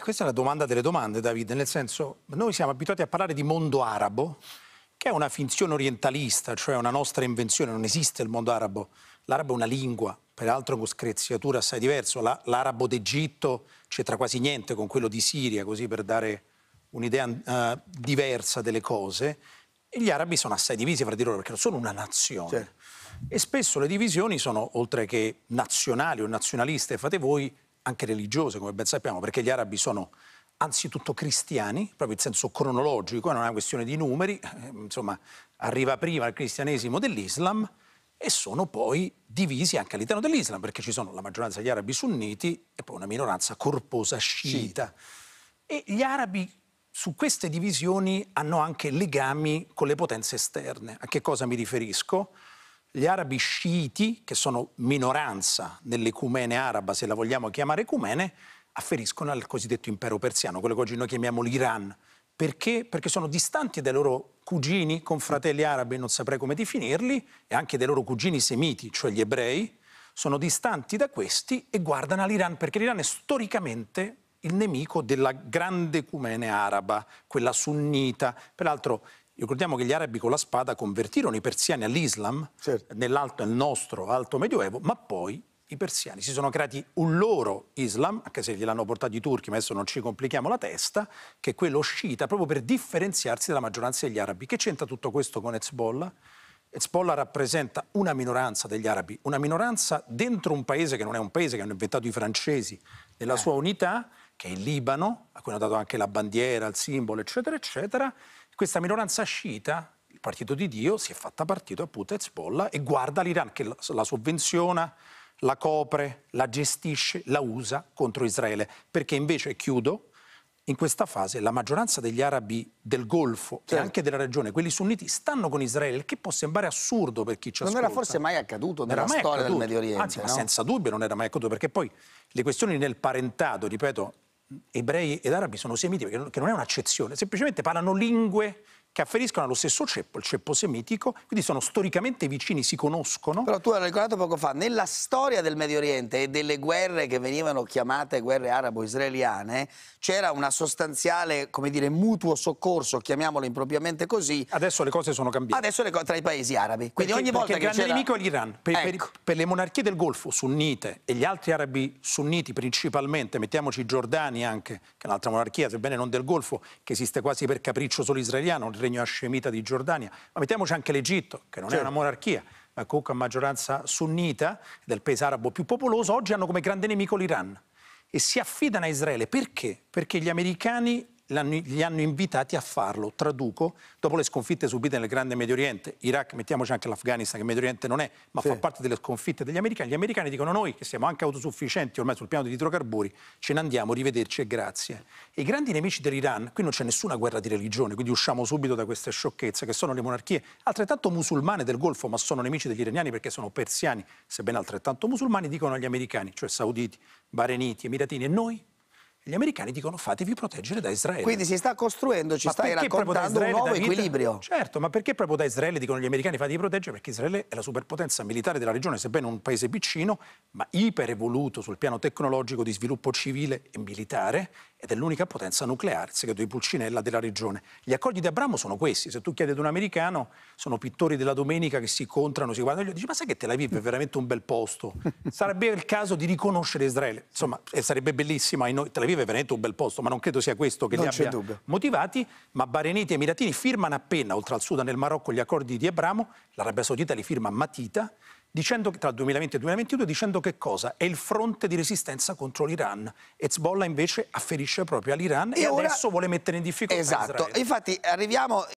E questa è la domanda delle domande, Davide, nel senso, noi siamo abituati a parlare di mondo arabo, che è una finzione orientalista, cioè una nostra invenzione, non esiste il mondo arabo. L'arabo è una lingua, peraltro con screziature assai diversa. l'arabo d'Egitto c'entra quasi niente con quello di Siria, così per dare un'idea uh, diversa delle cose. E gli arabi sono assai divisi fra di loro perché non sono una nazione. Certo. E spesso le divisioni sono, oltre che nazionali o nazionaliste, fate voi, anche religiose, come ben sappiamo, perché gli arabi sono anzitutto cristiani, proprio in senso cronologico, non è una questione di numeri, eh, insomma arriva prima il cristianesimo dell'Islam e sono poi divisi anche all'interno dell'Islam, perché ci sono la maggioranza degli arabi sunniti e poi una minoranza corposa sciita. E gli arabi su queste divisioni hanno anche legami con le potenze esterne. A che cosa mi riferisco? gli arabi sciiti, che sono minoranza nell'ecumene araba, se la vogliamo chiamare ecumene, afferiscono al cosiddetto impero persiano, quello che oggi noi chiamiamo l'Iran. Perché? Perché sono distanti dai loro cugini, confratelli arabi, non saprei come definirli, e anche dai loro cugini semiti, cioè gli ebrei, sono distanti da questi e guardano all'Iran, perché l'Iran è storicamente il nemico della grande ecumene araba, quella sunnita. Peraltro Ricordiamo che gli arabi con la spada convertirono i persiani all'Islam, certo. nell'alto, nel nostro alto medioevo, ma poi i persiani si sono creati un loro Islam, anche se gliel'hanno portato i turchi, ma adesso non ci complichiamo la testa, che è quello sciita, proprio per differenziarsi dalla maggioranza degli arabi. Che c'entra tutto questo con Hezbollah? Hezbollah rappresenta una minoranza degli arabi, una minoranza dentro un paese che non è un paese, che hanno inventato i francesi, nella eh. sua unità, che è il Libano, a cui hanno dato anche la bandiera, il simbolo, eccetera, eccetera, questa minoranza sciita, il partito di Dio, si è fatta partito appunto Hezbollah e guarda l'Iran che la sovvenziona, la copre, la gestisce, la usa contro Israele. Perché invece, chiudo, in questa fase la maggioranza degli arabi del Golfo certo. e anche della regione, quelli sunniti, stanno con Israele, il che può sembrare assurdo per chi ci non ascolta. Non era forse mai accaduto nella mai storia accaduto. del Medio Oriente. Anzi, no? ma senza dubbio non era mai accaduto, perché poi le questioni nel parentato, ripeto, ebrei ed arabi sono semiti, che non è un'accezione, semplicemente parlano lingue che afferiscono allo stesso ceppo, il ceppo semitico, quindi sono storicamente vicini, si conoscono. Però tu hai ricordato poco fa, nella storia del Medio Oriente e delle guerre che venivano chiamate guerre arabo-israeliane, c'era una sostanziale, come dire, mutuo soccorso, chiamiamolo impropriamente così. Adesso le cose sono cambiate. Adesso le cose tra i paesi arabi. Quindi perché, ogni volta perché che il grande nemico è l'Iran. Per, ecco. per, per le monarchie del Golfo, sunnite, e gli altri arabi sunniti principalmente, mettiamoci i Giordani anche, che è un'altra monarchia, sebbene non del Golfo, che esiste quasi per capriccio solo israeliano, regno ascemita di Giordania, ma mettiamoci anche l'Egitto, che non certo. è una monarchia, ma comunque a maggioranza sunnita, del paese arabo più popoloso, oggi hanno come grande nemico l'Iran e si affidano a Israele. Perché? Perché gli americani hanno, li hanno invitati a farlo. Traduco, dopo le sconfitte subite nel Grande Medio Oriente, Iraq, mettiamoci anche l'Afghanistan, che Medio Oriente non è, ma sì. fa parte delle sconfitte degli americani, gli americani dicono noi, che siamo anche autosufficienti ormai sul piano di idrocarburi, ce ne andiamo, rivederci e grazie. E I grandi nemici dell'Iran, qui non c'è nessuna guerra di religione, quindi usciamo subito da queste sciocchezze, che sono le monarchie altrettanto musulmane del Golfo, ma sono nemici degli iraniani perché sono persiani, sebbene altrettanto musulmani, dicono agli americani, cioè sauditi, bareniti, emiratini e noi gli americani dicono fatevi proteggere da Israele. Quindi si sta costruendo, ci ma stai raccontando un nuovo equilibrio. Certo, ma perché proprio da Israele dicono gli americani fatevi proteggere? Perché Israele è la superpotenza militare della regione, sebbene un paese piccino, ma iper evoluto sul piano tecnologico di sviluppo civile e militare ed è l'unica potenza nucleare, il segreto di Pulcinella della regione. Gli accordi di Abramo sono questi, se tu chiedi ad un americano, sono pittori della domenica che si incontrano, si guardano e gli dici ma sai che Tel Aviv è veramente un bel posto, sarebbe il caso di riconoscere Israele, insomma eh, sarebbe bellissimo, Tel Aviv è veramente un bel posto, ma non credo sia questo che non li abbia dubbio. motivati, ma Bareniti e Emiratini firmano appena, oltre al Sudan e il Marocco, gli accordi di Abramo, l'Arabia Saudita li firma a matita, dicendo, tra 2020 e 2022 dicendo che cosa? È il fronte di resistenza contro l'Iran. Hezbollah invece afferisce proprio all'Iran e, e ora... adesso vuole mettere in difficoltà esatto. Israele. Infatti arriviamo